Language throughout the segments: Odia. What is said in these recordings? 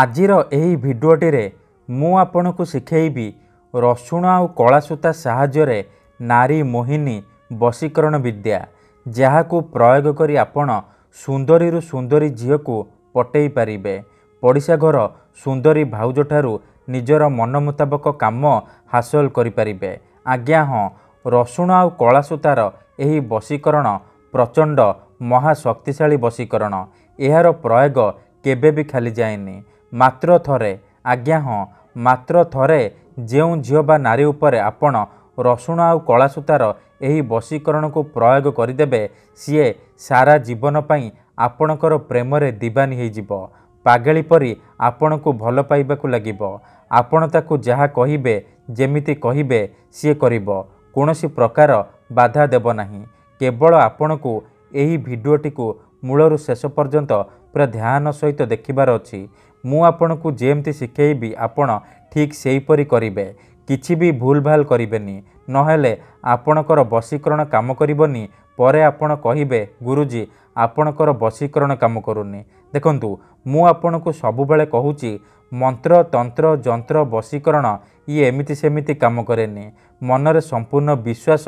ଆଜିର ଏହି ଭିଡ଼ିଓଟିରେ ମୁଁ ଆପଣଙ୍କୁ ଶିଖେଇବି ରସୁଣ ଆଉ କଳା ସୂତା ସାହାଯ୍ୟରେ ନାରୀ ମୋହିନୀ ବଶୀକରଣ ବିଦ୍ୟା ଯାହାକୁ ପ୍ରୟୋଗ କରି ଆପଣ ସୁନ୍ଦରୀରୁ ସୁନ୍ଦରୀ ଝିଅକୁ ପଟେଇ ପାରିବେ ପଡ଼ିଶା ଘର ସୁନ୍ଦରୀ ଭାଉଜଠାରୁ ନିଜର ମନ ମୁତାବକ କାମ ହାସଲ କରିପାରିବେ ଆଜ୍ଞା ହଁ ରସୁଣ ଆଉ କଳା ସୂତାର ଏହି ବଶୀକରଣ ପ୍ରଚଣ୍ଡ ମହାଶକ୍ତିଶାଳୀ ବଶୀକରଣ ଏହାର ପ୍ରୟୋଗ କେବେ ବି ଖାଲି ମାତ୍ର ଥରେ ଆଜ୍ଞା ହଁ ମାତ୍ର ଥରେ ଯେଉଁ ଝିଅ ବା ନାରୀ ଉପରେ ଆପଣ ରସୁଣ ଆଉ କଳା ସୂତାର ଏହି ବଶୀକରଣକୁ ପ୍ରୟୋଗ କରିଦେବେ ସିଏ ସାରା ଜୀବନ ପାଇଁ ଆପଣଙ୍କର ପ୍ରେମରେ ଦିବାନୀ ହୋଇଯିବ ପାଗେଳି ପରି ଆପଣଙ୍କୁ ଭଲ ପାଇବାକୁ ଲାଗିବ ଆପଣ ତାକୁ ଯାହା କହିବେ ଯେମିତି କହିବେ ସିଏ କରିବ କୌଣସି ପ୍ରକାର ବାଧା ଦେବ ନାହିଁ କେବଳ ଆପଣଙ୍କୁ ଏହି ଭିଡ଼ିଓଟିକୁ ମୂଳରୁ ଶେଷ ପର୍ଯ୍ୟନ୍ତ ପୁରା ଧ୍ୟାନ ସହିତ ଦେଖିବାର ଅଛି ମୁଁ ଆପଣଙ୍କୁ ଯେମିତି ଶିଖେଇବି ଆପଣ ଠିକ୍ ସେହିପରି କରିବେ କିଛି ବି ଭୁଲ ଭାଲ କରିବେନି ନହେଲେ ଆପଣଙ୍କର ବଶୀକରଣ କାମ କରିବନି ପରେ ଆପଣ କହିବେ ଗୁରୁଜୀ ଆପଣଙ୍କର ବଶୀକରଣ କାମ କରୁନି ଦେଖନ୍ତୁ ମୁଁ ଆପଣଙ୍କୁ ସବୁବେଳେ କହୁଛି ମନ୍ତ୍ର ତନ୍ତ୍ର ଯନ୍ତ୍ର ବଶୀକରଣ ଇଏ ଏମିତି ସେମିତି କାମ କରେନି ମନରେ ସମ୍ପୂର୍ଣ୍ଣ ବିଶ୍ୱାସ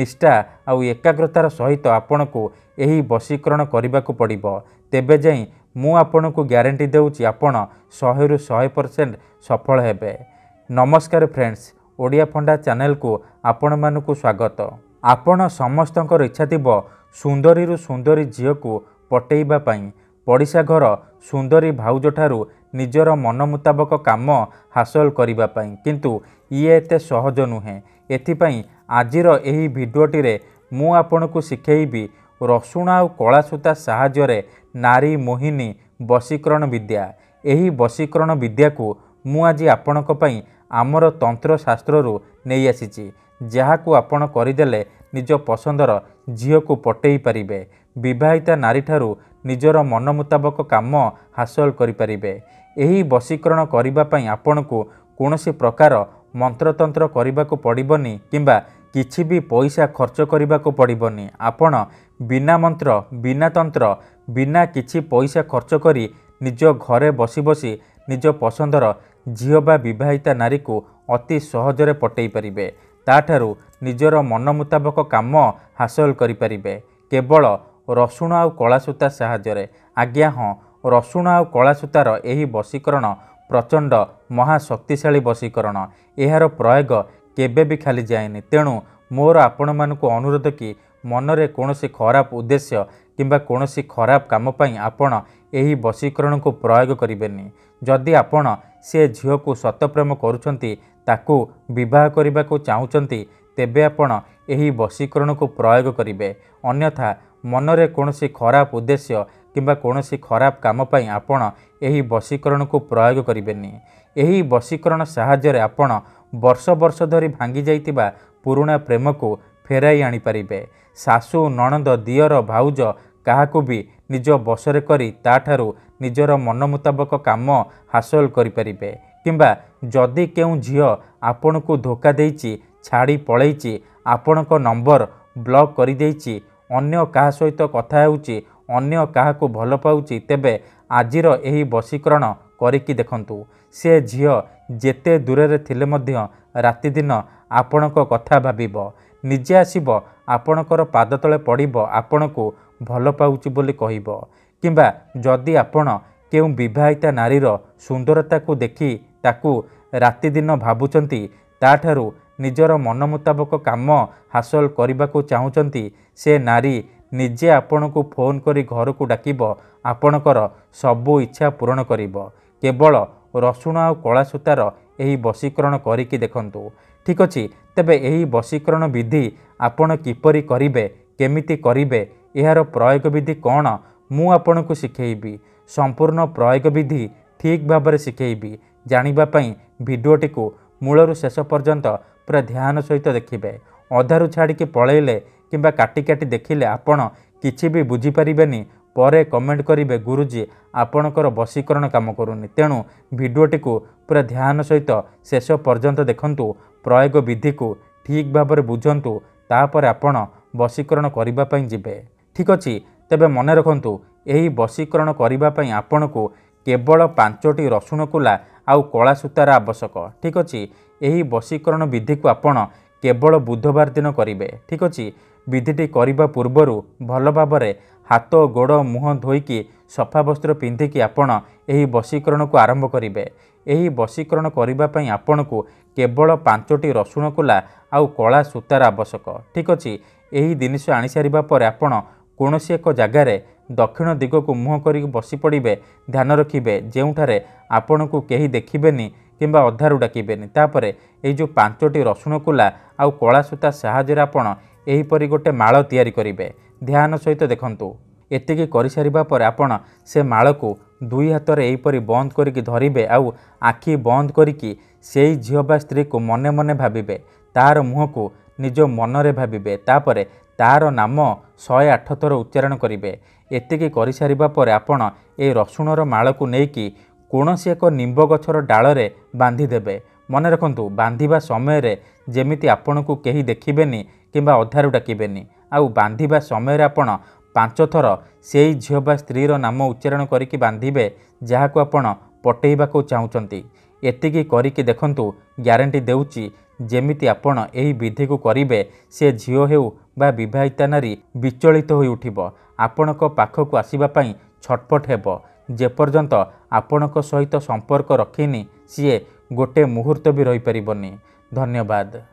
ନିଷ୍ଠା ଆଉ ଏକାଗ୍ରତାର ସହିତ ଆପଣଙ୍କୁ ଏହି ବଶୀକରଣ କରିବାକୁ ପଡ଼ିବ ତେବେ ଯାଇ ମୁଁ ଆପଣଙ୍କୁ ଗ୍ୟାରେଣ୍ଟି ଦେଉଛି ଆପଣ ଶହେରୁ ଶହେ ପରସେଣ୍ଟ ସଫଳ ହେବେ ନମସ୍କାର ଫ୍ରେଣ୍ଡସ୍ ଓଡ଼ିଆ ଫଣ୍ଡା ଚ୍ୟାନେଲକୁ ଆପଣମାନଙ୍କୁ ସ୍ୱାଗତ ଆପଣ ସମସ୍ତଙ୍କର ଇଚ୍ଛା ଥିବ ସୁନ୍ଦରୀରୁ ସୁନ୍ଦରୀ ଝିଅକୁ ପଟେଇବା ପାଇଁ ପଡ଼ିଶା ଘର ସୁନ୍ଦରୀ ଭାଉଜଠାରୁ ନିଜର ମନ ମୁତାବକ କାମ ହାସଲ କରିବା ପାଇଁ କିନ୍ତୁ ଇଏ ଏତେ ସହଜ ନୁହେଁ ଏଥିପାଇଁ ଆଜିର ଏହି ଭିଡ଼ିଓଟିରେ ମୁଁ ଆପଣଙ୍କୁ ଶିଖେଇବି ରସୁଣ ଆଉ କଳା ସୂତା ସାହାଯ୍ୟରେ ନାରୀ ମୋହିନୀ ବଶୀକରଣ ବିଦ୍ୟା ଏହି ବଶୀକରଣ ବିଦ୍ୟାକୁ ମୁଁ ଆଜି ଆପଣଙ୍କ ପାଇଁ ଆମର ତନ୍ତ୍ରଶାସ୍ତ୍ରରୁ ନେଇ ଯାହାକୁ ଆପଣ କରିଦେଲେ ନିଜ ପସନ୍ଦର ଝିଅକୁ ପଟେଇ ପାରିବେ ବିବାହିତା ନାରୀଠାରୁ ନିଜର ମନ ମୁତାବକ କାମ ହାସଲ କରିପାରିବେ ଏହି ବଶୀକରଣ କରିବା ପାଇଁ ଆପଣଙ୍କୁ କୌଣସି ପ୍ରକାର ମନ୍ତ୍ରତନ୍ତ୍ର କରିବାକୁ ପଡ଼ିବନି କିମ୍ବା କିଛି ବି ପଇସା ଖର୍ଚ୍ଚ କରିବାକୁ ପଡ଼ିବନି ଆପଣ ବିନା ମନ୍ତ୍ର ବିନା ତନ୍ତ୍ର ବିନା କିଛି ପଇସା ଖର୍ଚ୍ଚ କରି ନିଜ ଘରେ ବସି ବସି ନିଜ ପସନ୍ଦର ଝିଅ ବା ବିବାହିତା ନାରୀକୁ ଅତି ସହଜରେ ପଟେଇ ପାରିବେ ତାଠାରୁ ନିଜର ମନ ମୁତାବକ କାମ ହାସଲ କରିପାରିବେ କେବଳ ରସୁଣ ଆଉ କଳା ସୂତା ସାହାଯ୍ୟରେ ଆଜ୍ଞା ହଁ ରସୁଣ ଆଉ କଳା ସୂତାର ଏହି ବଶୀକରଣ ପ୍ରଚଣ୍ଡ ମହାଶକ୍ତିଶାଳୀ ବଶୀକରଣ ଏହାର ପ୍ରୟୋଗ କେବେ ବି ଖାଲି ଯାଏନି ତେଣୁ ମୋର ଆପଣମାନଙ୍କୁ ଅନୁରୋଧ କି ମନରେ କୌଣସି ଖରାପ ଉଦ୍ଦେଶ୍ୟ କିମ୍ବା କୌଣସି ଖରାପ କାମ ପାଇଁ ଆପଣ ଏହି ବଶୀକରଣକୁ ପ୍ରୟୋଗ କରିବେନି ଯଦି ଆପଣ ସେ ଝିଅକୁ ସତପ୍ରେମ କରୁଛନ୍ତି ତାକୁ ବିବାହ କରିବାକୁ ଚାହୁଁଛନ୍ତି ତେବେ ଆପଣ ଏହି ବଶୀକରଣକୁ ପ୍ରୟୋଗ କରିବେ ଅନ୍ୟଥା ମନରେ କୌଣସି ଖରାପ ଉଦ୍ଦେଶ୍ୟ କିମ୍ବା କୌଣସି ଖରାପ କାମ ପାଇଁ ଆପଣ ଏହି ବଶୀକରଣକୁ ପ୍ରୟୋଗ କରିବେନି ଏହି ବଶୀକରଣ ସାହାଯ୍ୟରେ ଆପଣ ବର୍ଷ ବର୍ଷ ଧରି ଭାଙ୍ଗିଯାଇଥିବା ପୁରୁଣା ପ୍ରେମକୁ ଫେରାଇ ଆଣିପାରିବେ ଶାଶୁ ନଣନ୍ଦ ଦିଅର ଭାଉଜ କାହାକୁ ବି ନିଜ ବଶରେ କରି ତା'ଠାରୁ ନିଜର ମନ ମୁତାବକ କାମ ହାସଲ କରିପାରିବେ କିମ୍ବା ଯଦି କେଉଁ ଝିଅ ଆପଣଙ୍କୁ ଧୋକା ଦେଇଛି ଛାଡ଼ି ପଳାଇଛି ଆପଣଙ୍କ ନମ୍ବର ବ୍ଲକ୍ କରିଦେଇଛି ଅନ୍ୟ କାହା ସହିତ କଥା ହେଉଛି ଅନ୍ୟ କାହାକୁ ଭଲ ପାଉଛି ତେବେ ଆଜିର ଏହି ବଶୀକରଣ କରିକି ଦେଖନ୍ତୁ ସେ ଝିଅ ଯେତେ ଦୂରରେ ଥିଲେ ମଧ୍ୟ ରାତିଦିନ ଆପଣଙ୍କ କଥା ଭାବିବ ନିଜେ ଆସିବ ଆପଣଙ୍କର ପାଦ ତଳେ ପଡ଼ିବ ଆପଣଙ୍କୁ ଭଲ ପାଉଛି ବୋଲି କହିବ କିମ୍ବା ଯଦି ଆପଣ କେଉଁ ବିବାହିତା ନାରୀର ସୁନ୍ଦରତାକୁ ଦେଖି ତାକୁ ରାତିଦିନ ଭାବୁଛନ୍ତି ତାଠାରୁ ନିଜର ମନ ମୁତାବକ କାମ ହାସଲ କରିବାକୁ ଚାହୁଁଛନ୍ତି ସେ ନାରୀ ନିଜେ ଆପଣଙ୍କୁ ଫୋନ୍ କରି ଘରକୁ ଡାକିବ ଆପଣଙ୍କର ସବୁ ଇଚ୍ଛା ପୂରଣ କରିବ କେବଳ ରସୁଣ ଆଉ କଳା ସୂତାର ଏହି ବଶୀକରଣ କରିକି ଦେଖନ୍ତୁ ଠିକ୍ ଅଛି ତେବେ ଏହି ବଶୀକରଣ ବିଧି ଆପଣ କିପରି କରିବେ କେମିତି କରିବେ ଏହାର ପ୍ରୟୋଗ ବିଧି କ'ଣ ମୁଁ ଆପଣଙ୍କୁ ଶିଖେଇବି ସମ୍ପୂର୍ଣ୍ଣ ପ୍ରୟୋଗ ବିଧି ଠିକ୍ ଭାବରେ ଶିଖେଇବି ଜାଣିବା ପାଇଁ ଭିଡ଼ିଓଟିକୁ ମୂଳରୁ ଶେଷ ପର୍ଯ୍ୟନ୍ତ ପୁରା ଧ୍ୟାନ ସହିତ ଦେଖିବେ ଅଧାରୁ ଛାଡ଼ିକି ପଳେଇଲେ କିମ୍ବା କାଟି କାଟି ଦେଖିଲେ ଆପଣ କିଛି ବି ବୁଝିପାରିବେନି ପରେ କମେଣ୍ଟ କରିବେ ଗୁରୁଜୀ ଆପଣଙ୍କର ବଶୀକରଣ କାମ କରୁନି ତେଣୁ ଭିଡ଼ିଓଟିକୁ ପୁରା ଧ୍ୟାନ ସହିତ ଶେଷ ପର୍ଯ୍ୟନ୍ତ ଦେଖନ୍ତୁ ପ୍ରୟୋଗ ବିଧିକୁ ଠିକ୍ ଭାବରେ ବୁଝନ୍ତୁ ତାପରେ ଆପଣ ବଶୀକରଣ କରିବା ପାଇଁ ଯିବେ ଠିକ୍ ଅଛି ତେବେ ମନେ ରଖନ୍ତୁ ଏହି ବଶୀକରଣ କରିବା ପାଇଁ ଆପଣଙ୍କୁ କେବଳ ପାଞ୍ଚଟି ରସୁଣ କୁଲା ଆଉ କଳା ସୂତାର ଆବଶ୍ୟକ ଠିକ୍ ଅଛି ଏହି ବଶୀକରଣ ବିଧିକୁ ଆପଣ କେବଳ ବୁଧବାର ଦିନ କରିବେ ଠିକ୍ ଅଛି ବିଧିଟି କରିବା ପୂର୍ବରୁ ଭଲ ଭାବରେ ହାତ ଗୋଡ଼ ମୁହଁ ଧୋଇକି ସଫା ବସ୍ତ୍ର ପିନ୍ଧିକି ଆପଣ ଏହି ବଶୀକରଣକୁ ଆରମ୍ଭ କରିବେ ଏହି ବଶୀକରଣ କରିବା ପାଇଁ ଆପଣଙ୍କୁ କେବଳ ପାଞ୍ଚଟି ରସୁଣ କୁଲା ଆଉ କଳା ସୂତାର ଆବଶ୍ୟକ ଠିକ୍ ଅଛି ଏହି ଜିନିଷ ଆଣିସାରିବା ପରେ ଆପଣ କୌଣସି ଏକ ଜାଗାରେ ଦକ୍ଷିଣ ଦିଗକୁ ମୁହଁ କରି ବସିପଡ଼ିବେ ଧ୍ୟାନ ରଖିବେ ଯେଉଁଠାରେ ଆପଣଙ୍କୁ କେହି ଦେଖିବେନି କିମ୍ବା ଅଧାରୁ ଡାକିବେନି ତାପରେ ଏଇ ଯେଉଁ ପାଞ୍ଚଟି ରସୁଣ କୁଲା ଆଉ କଳା ସୂତା ସାହାଯ୍ୟରେ ଆପଣ ଏହିପରି ଗୋଟେ ମାଳ ତିଆରି କରିବେ ଧ୍ୟାନ ସହିତ ଦେଖନ୍ତୁ ଏତିକି କରିସାରିବା ପରେ ଆପଣ ସେ ମାଳକୁ ଦୁଇ ହାତରେ ଏହିପରି ବନ୍ଦ କରିକି ଧରିବେ ଆଉ ଆଖି ବନ୍ଦ କରିକି ସେଇ ଝିଅ ବା ସ୍ତ୍ରୀକୁ ମନେ ମନେ ଭାବିବେ ତାହାର ମୁହଁକୁ ନିଜ ମନରେ ଭାବିବେ ତାପରେ ତାର ନାମ ଶହେ ଆଠ ଥର ଉଚ୍ଚାରଣ କରିବେ ଏତିକି କରିସାରିବା ପରେ ଆପଣ ଏ ରସୁଣର ମାଳକୁ ନେଇକି କୌଣସି ଏକ ନିମ୍ବ ଗଛର ଡାଳରେ ବାନ୍ଧିଦେବେ ମନେ ରଖନ୍ତୁ ବାନ୍ଧିବା ସମୟରେ ଯେମିତି ଆପଣଙ୍କୁ କେହି ଦେଖିବେନି କିମ୍ବା ଅଧାରୁ ଡାକିବେନି ଆଉ ବାନ୍ଧିବା ସମୟରେ ଆପଣ ପାଞ୍ଚ ଥର ସେଇ ଝିଅ ବା ସ୍ତ୍ରୀର ନାମ ଉଚ୍ଚାରଣ କରିକି ବାନ୍ଧିବେ ଯାହାକୁ ଆପଣ ପଟେଇବାକୁ ଚାହୁଁଛନ୍ତି ଏତିକି କରିକି ଦେଖନ୍ତୁ ଗ୍ୟାରେଣ୍ଟି ଦେଉଛି ଯେମିତି ଆପଣ ଏହି ବିଧିକୁ କରିବେ ସେ ଝିଅ ହେଉ ବା ବିବାହିତା ନାରୀ ବିଚଳିତ ହୋଇ ଉଠିବ ଆପଣଙ୍କ ପାଖକୁ ଆସିବା ପାଇଁ ଛଟପଟ ହେବ ଯେପର୍ଯ୍ୟନ୍ତ ଆପଣଙ୍କ ସହିତ ସମ୍ପର୍କ ରଖିନି ସିଏ ଗୋଟେ ମୁହୂର୍ତ୍ତ ବି ରହିପାରିବନି ଧନ୍ୟବାଦ